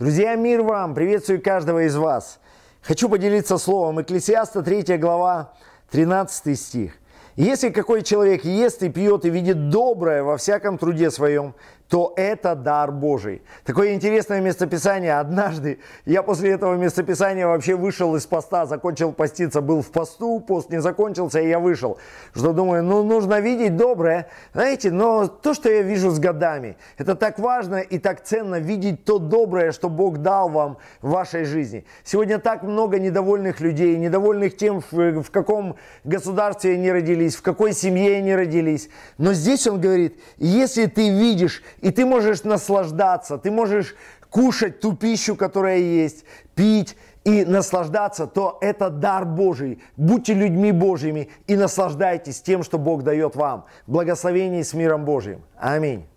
Друзья, мир вам! Приветствую каждого из вас! Хочу поделиться словом Экклесиаста 3 глава 13 стих. «Если какой человек ест и пьет и видит доброе во всяком труде своем, то это дар Божий. Такое интересное местописание. Однажды я после этого местописания вообще вышел из поста, закончил поститься, был в посту, пост не закончился, и я вышел. Что думаю, ну нужно видеть доброе. Знаете, но то, что я вижу с годами, это так важно и так ценно видеть то доброе, что Бог дал вам в вашей жизни. Сегодня так много недовольных людей, недовольных тем, в, в каком государстве они родились, в какой семье они родились. Но здесь он говорит, если ты видишь и ты можешь наслаждаться, ты можешь кушать ту пищу, которая есть, пить и наслаждаться, то это дар Божий. Будьте людьми Божьими и наслаждайтесь тем, что Бог дает вам. Благословение с миром Божьим. Аминь.